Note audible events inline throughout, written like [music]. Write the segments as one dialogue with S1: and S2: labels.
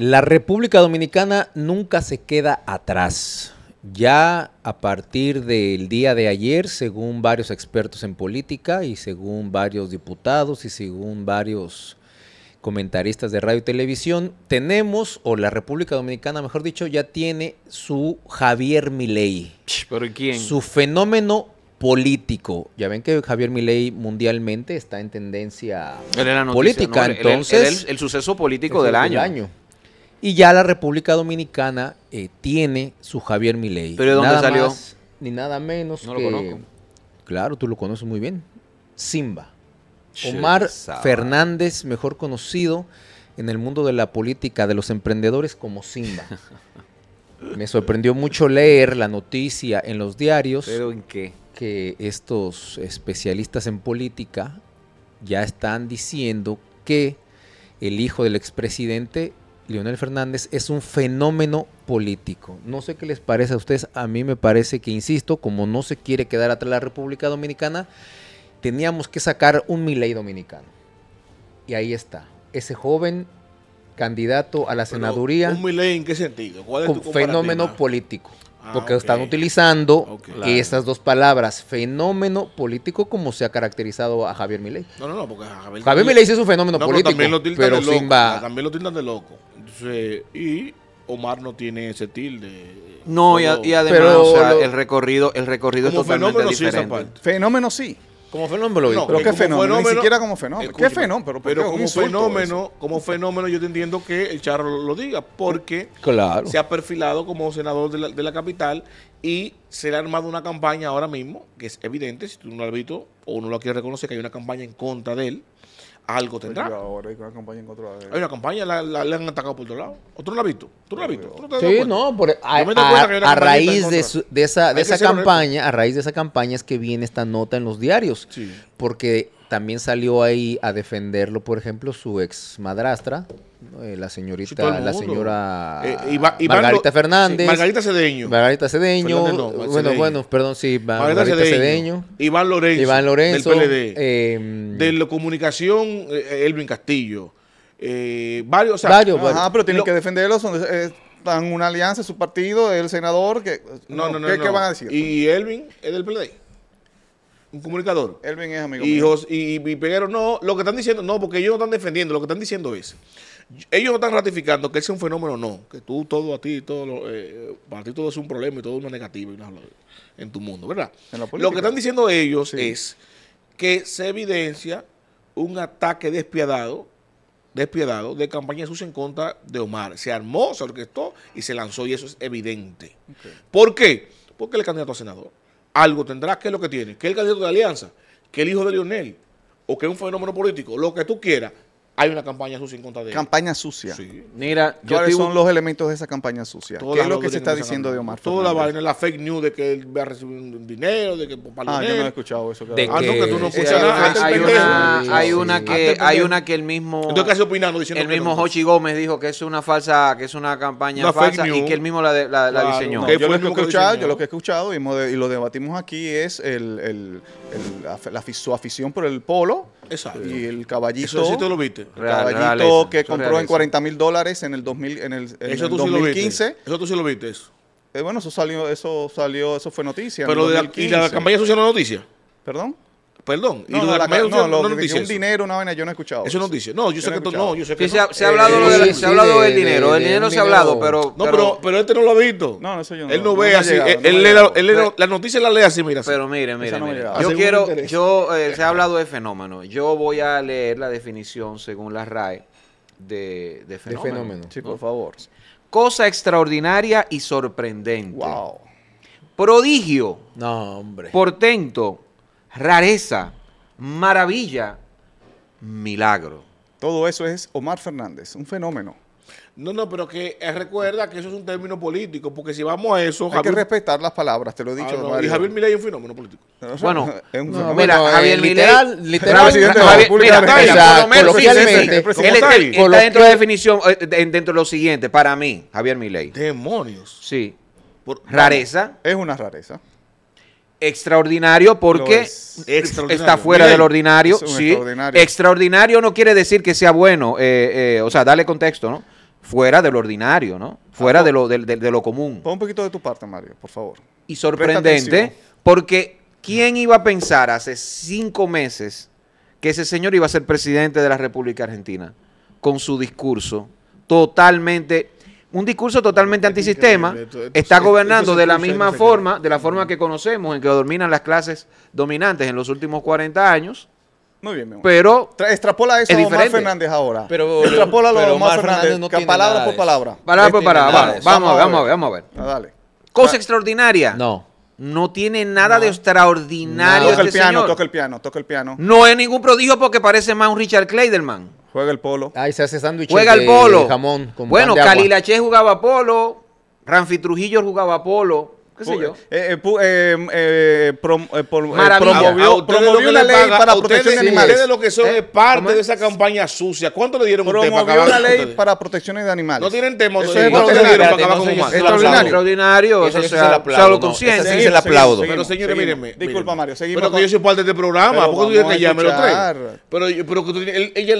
S1: La República Dominicana nunca se queda atrás. Ya a partir del día de ayer, según varios expertos en política y según varios diputados y según varios comentaristas de radio y televisión, tenemos, o la República Dominicana, mejor dicho, ya tiene su Javier Milei.
S2: ¿Pero quién? Su
S1: fenómeno político. Ya ven que Javier Milei mundialmente está en tendencia política, entonces...
S2: El, suceso político Del año.
S1: Y ya la República Dominicana eh, tiene su Javier Milei. ¿Pero de dónde salió? ni nada menos. No lo conozco. Claro, tú lo conoces muy bien. Simba. Omar Fernández, mejor conocido en el mundo de la política de los emprendedores como Simba. [laughs] Me sorprendió mucho leer la noticia en los diarios. ¿Pero en qué? Que estos especialistas en política ya están diciendo que el hijo del expresidente Leonel Fernández es un fenómeno político. No sé qué les parece a ustedes, a mí me parece que, insisto, como no se quiere quedar atrás la República Dominicana, teníamos que sacar un Milei dominicano. Y ahí está, ese joven candidato a la senaduría. ¿Un Milei en qué sentido?
S3: ¿Cuál es fenómeno político. Ah, porque
S1: están utilizando estas dos palabras, fenómeno político, como se ha caracterizado a Javier Milei.
S3: No, no, no, porque Javier, Javier Milei es un fenómeno político, pero, lo, también lo tildan de loco y Omar no tiene ese tilde. No, y, además el recorrido, el recorrido es fenómeno diferente.
S4: Sí fenómeno sí. Como fenómeno lo no, Pero qué fenómeno? ni siquiera como fenómeno. ¿Qué fenómeno?
S1: Pero, como fenómeno,
S3: como fenómeno yo te entiendo que el Charro lo diga, porque se ha perfilado como senador de la, de la capital y se le ha armado una campaña ahora mismo, que es evidente, si tú no lo has visto o no lo quieres reconocer, que hay una campaña en contra de él, algo tendrá.
S4: hay una
S3: campaña la, le han atacado por otro lado tú no la has visto? ¿Tú no la has visto? sí, no,
S1: a, raíz de, de, esa, de esa campaña, a raíz de esa campaña es que viene esta nota en los diarios. Sí. Porque también salió ahí a defenderlo, por ejemplo, su ex madrastra, eh, la señorita, la señora eh, eh, Margarita Fernández. Margarita Cedeño. Margarita Cedeño. bueno, bueno, perdón, sí, Margarita, Cedeño, Iván Lorenzo. Iván Lorenzo. Del PLD.
S3: Em, de la comunicación, Elvin Castillo. varios, o varios, pero
S4: tienen que defenderlos. Son, están una alianza, su partido, el senador. Que, no, no, no, ¿qué, ¿qué van a decir? Y
S3: Elvin es del PLD un comunicador.
S4: Elvin es amigo. Y, mío.
S3: y, y Peguero, no, lo que están diciendo, no, porque ellos no están defendiendo, lo que están diciendo es ellos no están ratificando que ese es un fenómeno, no. Que tú, todo a ti, todo eh, para ti todo es un problema y todo es una negativa en tu mundo, ¿verdad? Lo que están diciendo ellos es que se evidencia un ataque despiadado despiadado de campaña sucia en contra de Omar. Se armó, se orquestó y se lanzó y eso es evidente. ¿Por qué? Porque el candidato a senador algo tendrá que es lo que tiene, que el candidato de alianza, que el hijo de Lionel o que es un fenómeno político, lo que tú quieras, hay una campaña sucia en contra de él. Campaña sucia. Sí. Mira, ¿cuáles son
S4: los elementos de esa campaña sucia? ¿Qué es lo que se está diciendo de Omar Toda
S3: la vaina, la fake news de que él va a recibir dinero, de que
S4: por Ah, yo no he escuchado eso. De ah, que, tú no escuchas hay nada. Una, hay, una, que, hay una que el mismo... Entonces,
S2: casi opinando diciendo El mismo Hochi Gómez dijo que es una falsa, que es una campaña falsa y que él mismo la, diseñó. yo, lo que he escuchado, yo lo he
S4: escuchado y, lo debatimos aquí es el, el, la, su afición por el polo Exacto. Y el caballito. Eso sí tú lo viste. El real, caballito real que compró real en 40 mil dólares en el, 2000, en el, en eso el tú 2015. Sí lo eso tú sí lo viste. Eso. Eh, bueno, eso salió, eso salió, eso fue noticia. Pero en el De la, ¿Y la campaña social no noticia? ¿Perdón?
S3: Perdón, no, y lo de la cláusula no, no, no un
S4: dinero, una vaina, yo no he escuchado. Eso, no es noticia. No, yo, sé que no, yo sé que sí, se, ha, se ha hablado eh, del de, sí, de, dinero, del dinero se ha hablado, pero No, pero
S2: pero este no lo ha visto.
S4: No, no, sé yo Él no ve así, eh, él lee
S2: la noticia la lee así, mira. Pero mire, mire, yo quiero yo eh, se ha hablado de fenómeno. Yo voy a leer la definición según la RAE de, de fenómeno. De fenómeno. Sí, por favor. Cosa extraordinaria y sorprendente. Wow. Prodigio. No, hombre. Portento, rareza, maravilla, milagro.
S4: Todo eso es Omar Fernández, un fenómeno.
S2: No, no, pero que recuerda que eso es
S3: un término político, porque si vamos a eso... Hay que
S4: respetar las palabras, te lo he dicho. Ah, y Javier
S3: Milei es un fenómeno político.
S4: Bueno, [laughs] es un fenómeno. mira, Javier Milei... Literal, Él está dentro de
S2: definición, eh, dentro de lo siguiente, para mí, Javier Milei. Demonios. Sí. rareza. Es una rareza extraordinario porque está fuera del ordinario. Sí. Extraordinario. no quiere decir que sea bueno, eh, eh, o sea, dale contexto, ¿no? Fuera del ordinario, ¿no? Fuera ah, de, lo, de, lo común. Pon un poquito de tu parte, Mario, por favor. Y sorprendente, porque ¿quién iba a pensar hace cinco meses que ese señor iba a ser presidente de la República Argentina? Con su discurso totalmente un discurso totalmente antisistema, está gobernando de la misma forma, de la forma que conocemos, en que dominan las clases dominantes en los últimos 40 años. Muy bien, mi amor. Pero extrapola eso es a Fernández
S4: ahora. Pero, extrapola lo de Omar, Fernández, no palabra por palabra. Palabra por palabra. vamos, a ver, vamos a ver. Vamos a ver. dale.
S2: Cosa extraordinaria. No. No tiene nada de extraordinario. Toca el este piano, toca el piano, toca el piano. No es ningún prodigio porque parece más un Richard Clayderman. Juega el polo. Ahí se hace sándwich. Juega el polo. De jamón bueno, Calilache jugaba polo. Ranfi Trujillo jugaba polo. ¿Qué sé yo?
S4: promovió, promovió ley para protección de animales. Ustedes lo que son ¿Eh? es parte de esa campaña sucia. ¿Cuánto le dieron promovió tema para Promovió una ley para protecciones de animales. No tienen tema. Eso es extraordinario. Eso se lo consciente. se lo aplaudo. Pero señores, mírenme. Disculpa,
S2: Mario.
S3: Pero que yo soy parte del este programa. ¿Por qué tú dices que ya me lo traes?
S4: Pero ella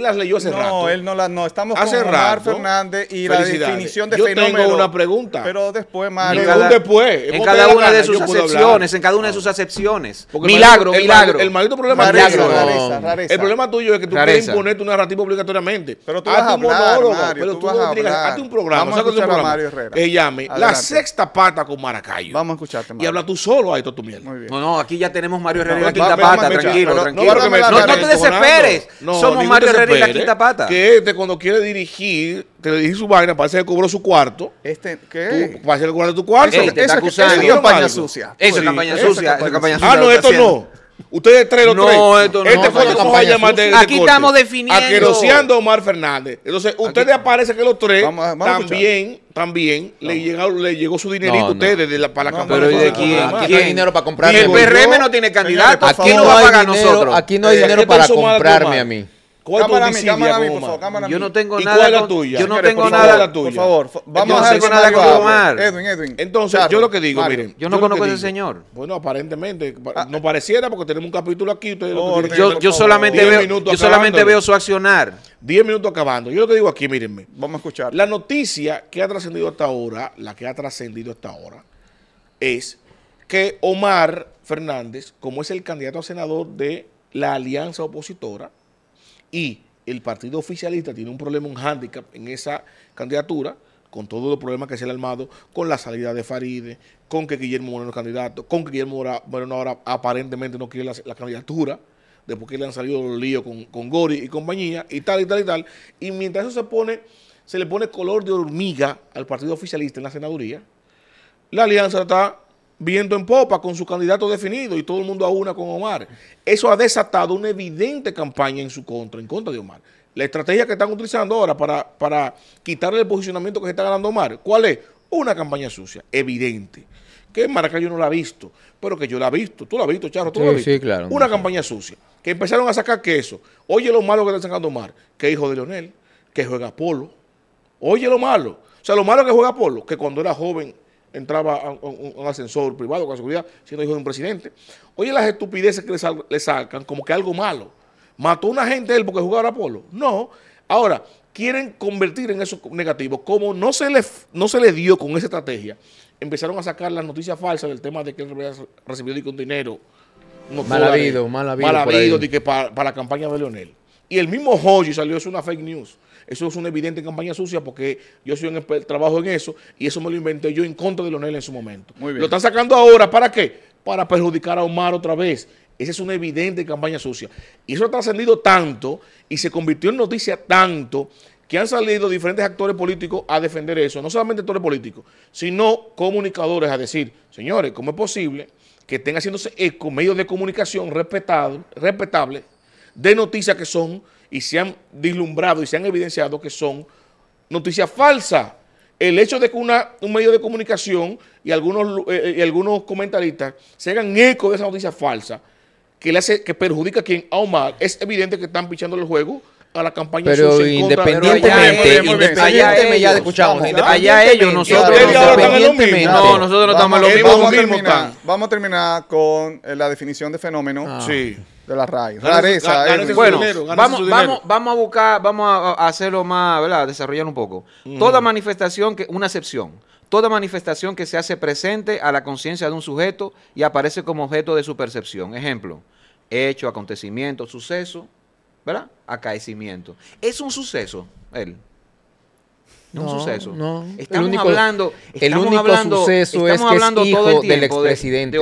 S4: las leyó hace rato. No, él no las... No, estamos con Omar Fernández y la definición de fenómeno. Yo tengo una pregunta. Pero después, Mario. Después en cada una de sus ah. acepciones, en cada una de sus
S2: acepciones. milagro, milagro. El, maldito problema es El problema tuyo es que tú quieres imponer
S3: tu narrativa obligatoriamente. Pero
S4: tú vas a hablar, un pero tú, vas a hablar. hazte un programa. Vamos a escuchar
S3: a Mario Herrera. Que llame La Sexta Pata con Maracayo. Vamos a escucharte, Mario. Y habla tú solo ahí, tu mierda. No, no,
S2: aquí ya tenemos Mario Herrera y La Quinta Pata, tranquilo, tranquilo. No te desesperes. Somos Mario
S3: Herrera y La Quinta Pata. Que este cuando quiere dirigir te le dije su vaina, parece que cobró su cuarto.
S2: Este,
S4: ¿qué?
S3: Tú, parece que cobró tu cuarto. Esa es campaña sucia. Eso es campaña sucia. campaña sucia. Ah, no, esto no. Ustedes tres, los tres. No, esto no. Este fue la que de, Aquí estamos definiendo. Aqueroseando a Omar Fernández. Entonces, ustedes aparecen que los tres también, también le, llegó, le llegó su dinerito a ustedes para la campaña. Pero ¿y ¿de quién? ¿Quién dinero para comprarme? Y el PRM no
S2: tiene candidato. Aquí no va a pagar nosotros. Aquí no hay dinero para comprarme a mí cámara cámara a cámara Yo no tengo ¿Y nada. ¿Cuál la tuya? Yo no tengo nada. la tuya. Por favor, vamos a hacer
S3: Omar. Edwin, Edwin. Entonces, yo lo que digo, miren. Yo no conozco a ese señor. Bueno, aparentemente, no pareciera porque tenemos un capítulo aquí. yo, solamente, veo, solamente veo su accionar. Diez minutos acabando. Yo lo que digo aquí, mírenme. Vamos a escuchar. La noticia que ha trascendido hasta ahora, la que ha trascendido hasta ahora, es que Omar Fernández, como es el candidato a senador de la alianza opositora, y el partido oficialista tiene un problema, un hándicap en esa candidatura, con todos los problemas que se le ha armado, con la salida de Faride, con que Guillermo Moreno es candidato, con que Guillermo Moreno ahora aparentemente no quiere la, candidatura, después que le han salido los líos con, con Gori y compañía, y tal, y tal, y tal. Y mientras eso se pone, se le pone color de hormiga al partido oficialista en la senaduría, la alianza está viendo en popa con su candidato definido y todo el mundo a una con Omar. Eso ha desatado una evidente campaña en su contra, en contra de Omar. La estrategia que están utilizando ahora para, para quitarle el posicionamiento que se está ganando Omar, ¿cuál es? Una campaña sucia, evidente. Que en yo no la ha visto, pero que yo la he visto. Tú la has visto, Charo, tú la has visto. Sí, claro. Una campaña sucia. Que empezaron a sacar queso. Oye lo malo que está sacando Omar, que hijo de Leonel, que juega polo. Oye lo malo. O sea, lo malo que juega polo, que cuando era joven entraba a un, ascensor privado con seguridad, siendo hijo de un presidente. Oye las estupideces que le, sacan, como que algo malo. ¿Mató a una gente él porque jugaba a polo? No. Ahora, quieren convertir en eso negativo. Como no se le, no se le dio con esa estrategia, empezaron a sacar las noticias falsas del tema de que él recibió con dinero. mal, habido, mal habido, mal habido. para, la campaña de Leonel. Y el mismo Hoji salió, es una fake news. Eso es una evidente campaña sucia porque yo soy trabajo en eso y eso me lo inventé yo en contra de Leonel en su momento. Lo están sacando ahora, ¿para qué? Para perjudicar a Omar otra vez. Esa es una evidente campaña sucia. Y eso ha trascendido tanto y se convirtió en noticia tanto que han salido diferentes actores políticos a defender eso. No solamente actores políticos, sino comunicadores a decir, señores, ¿cómo es posible que estén haciéndose eco medios de comunicación respetables de noticias que son y se han deslumbrado y se han evidenciado que son noticias falsas. El hecho de que una, un medio de comunicación y algunos, eh, y algunos comentaristas se hagan eco de esa noticia falsa que, le hace, que perjudica a quien a Omar, es evidente que están pichando el juego a la campaña pero independientemente independientemente ya escuchamos allá ellos
S4: nosotros no nosotros no estamos en lo mismo vamos a terminar con eh, la definición de fenómeno ah. sí de la Rareza. bueno, vamos, vamos, vamos
S2: a buscar, vamos a, hacerlo más, ¿verdad? Desarrollar un poco. Toda manifestación, que una excepción, toda manifestación que se hace presente a la conciencia de un sujeto y aparece como objeto de su percepción. Ejemplo, hecho, acontecimiento, suceso, ¿verdad? Acaecimiento. Es un suceso, él. No, no, un suceso. No. Estamos el único, hablando, el único suceso es que es hijo del expresidente.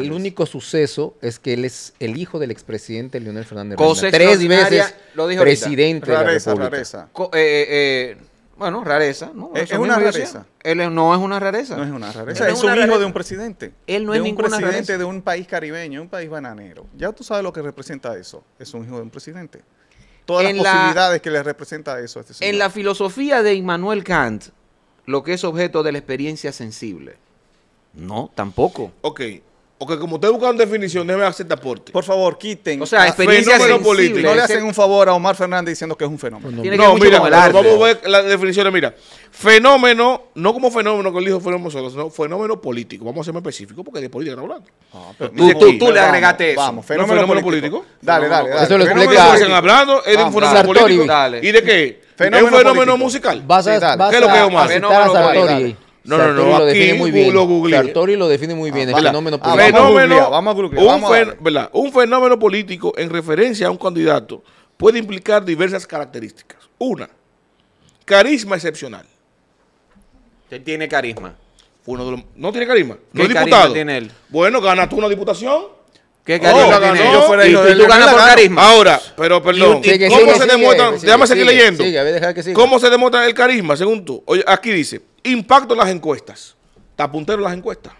S2: El
S1: único suceso es que él es el hijo del expresidente Leonel Fernández. Tres veces presidente de la
S2: República. Eh, eh, eh, bueno, rareza. No, es, una rareza. Él no es una rareza. No es una rareza. es, un hijo de un presidente. Él no es ningún presidente
S4: de un país caribeño, un país bananero. Ya tú sabes lo que representa eso. Es un hijo de un presidente todas las posibilidades que le representa eso a este señor. En
S2: la filosofía de Immanuel Kant, lo que es objeto de la experiencia sensible. No, tampoco. Ok, Ok, como buscado una
S4: definición, déjeme hacer el este aporte. Por favor, quiten. O sea, experiencia fenómeno No le hacen un favor a Omar Fernández diciendo que es un fenómeno. no, mira, vamos a
S3: ver las definiciones. Mira, fenómeno, no como fenómeno que elijo fenómeno solo, sino fenómeno político. Vamos a ser más específicos porque de política no hablando. Ah, tú, le agregaste eso. Vamos, fenómeno, político. Dale, dale, dale. Eso lo explica. Están hablando, es de un fenómeno político. ¿Y de qué? ¿Es un fenómeno
S4: musical? ¿Qué es lo que es Omar? Fenómeno político.
S3: No, no, no, lo define muy bien. Lo Sartori
S1: lo define muy bien, ah, el fenómeno ah, político. Fenómeno, vamos a googlear, un,
S3: fen un fenómeno político en referencia a un candidato puede implicar diversas características. Una, carisma excepcional.
S2: Él tiene carisma. Uno de los, no tiene carisma. No es diputado. Tiene él?
S3: Bueno, gana tú una diputación. ¿Qué oh, carisma tiene? Ganó, fuera y, tú ganas por carisma. Ahora, pero perdón. Y, ¿Cómo se demuestra? Déjame seguir leyendo. Sigue, ¿Cómo se demuestra el carisma, según tú? Oye, aquí dice, Impacto en las encuestas. Está puntero en las encuestas.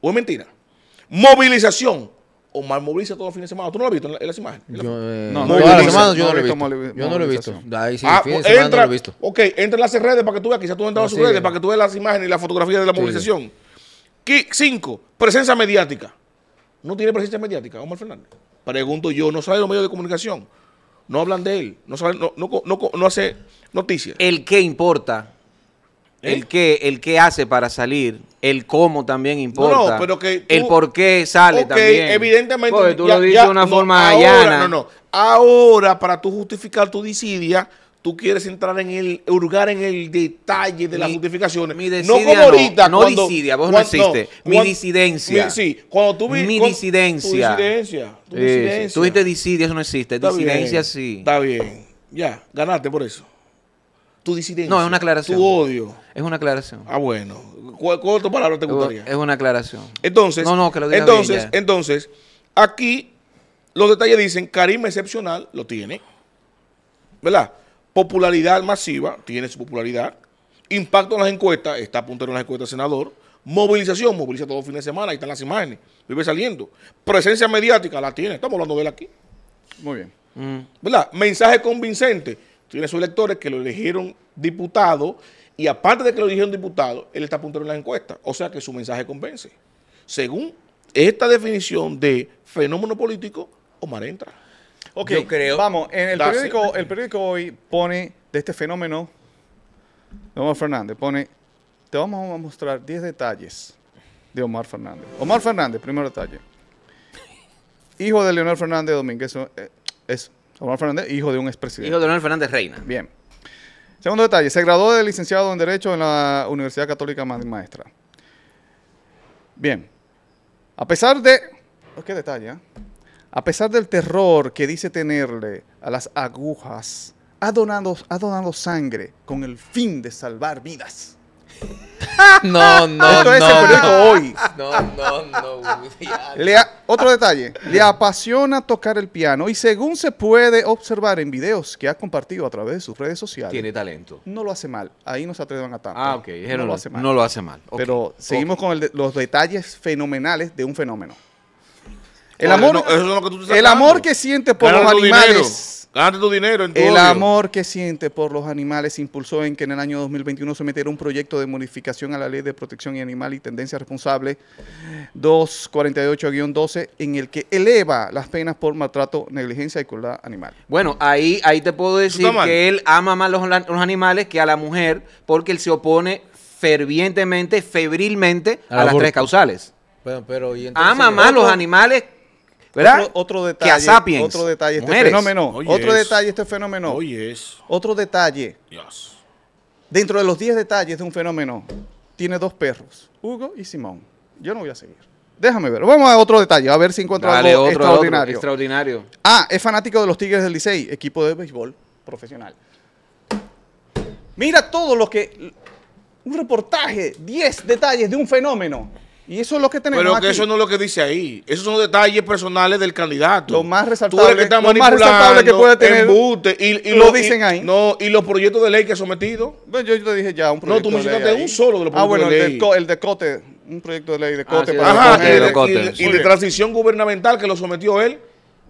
S3: ¿O es mentira? Movilización. mal moviliza todo el fin de semana. ¿Tú no lo has visto en, las imágenes? Yo, eh, no, no, no, lo he visto. Yo no lo he visto. Ahí sí, ah, entra, no lo he visto. Ok, entra en las redes para que tú veas. Quizás tú entras a sus redes para que tú veas las imágenes y las fotografías de la movilización. cinco, presencia mediática. No tiene presencia mediática, Omar Fernández. Pregunto yo, no sabe los medios de comunicación. No hablan de él. No,
S2: no, no, no hace noticias. El que importa ¿Eh? El qué, el qué hace para salir, el cómo también importa. el por qué sale también.
S3: evidentemente. Porque tú lo dices de una forma ahora, llana. No, no. Ahora, para tú justificar tu disidia, tú quieres entrar en el, hurgar en el detalle de las justificaciones. no como ahorita. No, disidia, vos no existe. mi disidencia. Mi, sí, cuando tú Mi disidencia.
S2: Tu disidencia. eso no existe. disidencia sí. Está bien.
S3: Ya, ganaste por eso tu disidencia. No, es una aclaración. Tu
S2: odio. Es una aclaración. Ah, bueno.
S3: ¿Cuál, otra palabra te gustaría? Es
S2: una aclaración. Entonces, entonces, entonces,
S3: aquí los detalles dicen carisma excepcional, lo tiene. ¿Verdad? Popularidad masiva, tiene su popularidad. Impacto en las encuestas, está apuntando en las encuestas, senador. Movilización, moviliza todo los fines de semana, ahí están las imágenes, vive saliendo. Presencia mediática, la tiene, estamos hablando de él aquí. Muy bien. Mm. ¿Verdad? Mensaje convincente tiene sus electores que lo eligieron diputado y aparte de que lo eligieron diputado, él está apuntando en la encuesta. O sea que su mensaje convence. Según esta definición de
S4: fenómeno político, Omar entra. Ok, Yo creo. Vamos, en el periódico, el periódico hoy pone de este fenómeno, Omar Fernández, pone, te vamos a mostrar 10 detalles de Omar Fernández. Omar Fernández, primer detalle. Hijo de Leonel Fernández Domínguez, eh, es Fernández, hijo de un expresidente. Hijo de
S2: Leonel Fernández Reina.
S4: Bien. Segundo detalle, se graduó de licenciado en Derecho en la Universidad Católica Maestra. Bien. A pesar de... Oh, ¿Qué detalle? ¿ah? A pesar del terror que dice tenerle a las agujas, ha donado sangre con el fin de salvar vidas. [laughs] No, no, no, no. No, no, otro detalle. Le apasiona tocar el piano y según se puede observar en videos que ha compartido a través de sus redes sociales. Tiene talento. No lo hace mal. Ahí no se atrevan a tanto. Ah, ok. No, lo hace mal. No lo hace mal. Pero seguimos con los detalles fenomenales de un fenómeno. El amor, que tú el amor que siente por los animales
S3: tu dinero. el
S4: amor que siente por los animales impulsó en que en el año 2021 se metiera un proyecto de modificación a la Ley de Protección y Animal y Tendencia Responsable 248-12 en el que eleva las penas por maltrato, negligencia y crueldad animal.
S2: Bueno, ahí, ahí te puedo decir que él ama más los, animales que a la mujer porque él se opone fervientemente, febrilmente a, las tres causales. Pero, Ama más los animales
S4: otro, detalle. Otro detalle. Este fenómeno. Otro detalle. Este fenómeno. Otro detalle. Dentro de los 10 detalles de un fenómeno, tiene dos perros, Hugo y Simón. Yo no voy a seguir. Déjame ver. Vamos a otro detalle, a ver si encuentro algo extraordinario. Ah, es fanático de los Tigres del Licey, equipo de béisbol profesional. Mira todo lo que... Un reportaje, 10 detalles de un fenómeno. Y eso es lo que tenemos Pero que eso
S3: no es lo que dice ahí. Esos son detalles personales del candidato. Lo más resaltable, que, está lo más resaltable que puede tener. y, lo, dicen ahí. Y, no, y los proyectos de ley que ha sometido. Bueno, yo, te dije ya, un proyecto No, tú mencionaste un solo de los proyectos ah, bueno,
S4: el de Cote, un proyecto de ley de ah, Cote. ajá, Y, de, transición
S3: gubernamental que lo sometió él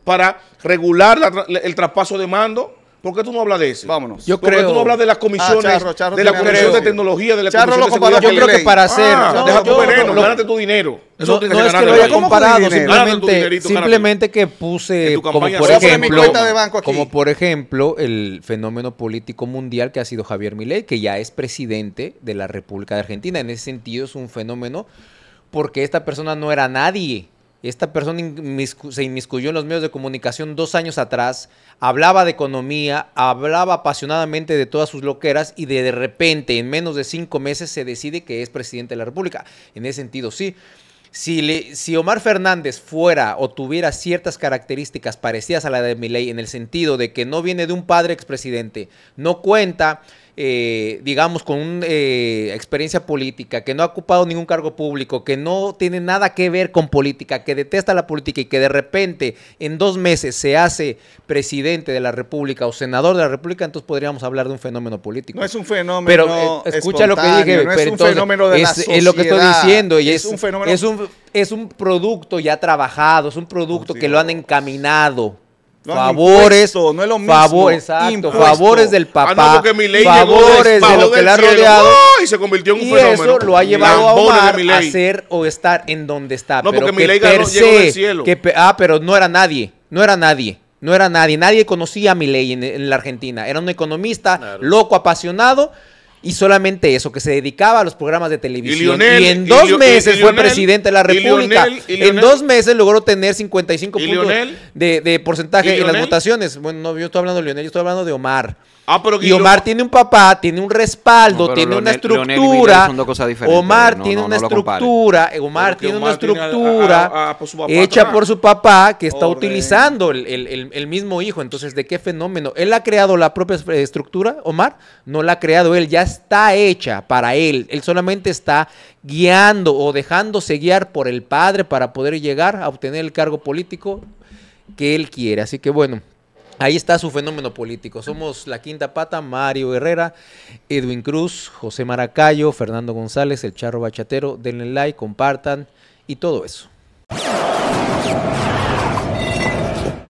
S3: para regular el traspaso de mando. ¿Por qué tú no hablas de eso? Vámonos. Yo ¿Por creo... qué tú no hablas de las comisiones, ah, de la Comisión de Tecnología, de la Charro Comisión Yo creo
S4: que para hacer... Ah, no, deja tu
S3: tu dinero. no, es que lo haya comparado, simplemente, simplemente
S1: que puse como, por ejemplo, como por ejemplo el fenómeno político mundial que ha sido Javier Milei, que ya es presidente de la República de Argentina. En ese sentido es un fenómeno porque esta persona no era nadie esta persona se inmiscuyó en los medios de comunicación dos años atrás, hablaba de economía, hablaba apasionadamente de todas sus loqueras y de, de repente, en menos de cinco meses, se decide que es presidente de la República. En ese sentido, sí. Si, Omar Fernández fuera o tuviera ciertas características parecidas a la de Milei en el sentido de que no viene de un padre expresidente, no cuenta eh, digamos, con una eh, experiencia política, que no ha ocupado ningún cargo público, que no tiene nada que ver con política, que detesta la política y que de repente en dos meses se hace presidente de la República o senador de la República, entonces podríamos hablar de un fenómeno político. No es un fenómeno. Pero eh, escucha lo que dije. No es un fenómeno de la sociedad, es lo que estoy diciendo. Y es, un Es un, producto ya trabajado, es un producto que lo han encaminado favores, no es lo mismo. exacto, favores del ah, papá, favores de lo que le ha rodeado.
S3: y se convirtió en un y eso lo ha llevado a hacer
S1: ser o estar en donde está. No, pero porque que ganó, se, cielo. Que, ah, pero no era nadie, no era nadie. No era nadie, nadie conocía a Milei en, en, la Argentina. Era un economista loco, apasionado, y solamente eso, que se dedicaba a los programas de televisión. Y, en dos meses fue presidente de la República. en dos meses logró tener 55 puntos de, porcentaje en las votaciones. Bueno, yo estoy hablando de Lionel, yo estoy hablando de Omar. Ah, y Omar tiene un papá, tiene un respaldo, tiene una estructura. Omar tiene una estructura, Omar tiene una estructura hecha por su papá que está utilizando el, el, mismo hijo. Entonces, ¿de qué fenómeno? Él ha creado la propia estructura, Omar, no la ha creado él, ya está hecha para él. Él solamente está guiando o dejándose guiar por el padre para poder llegar a obtener el cargo político que él quiere. Así que bueno, Ahí está su fenómeno político. Somos la quinta pata, Mario Herrera, Edwin Cruz, José Maracayo, Fernando González, el Charro Bachatero. Denle like, compartan y todo eso.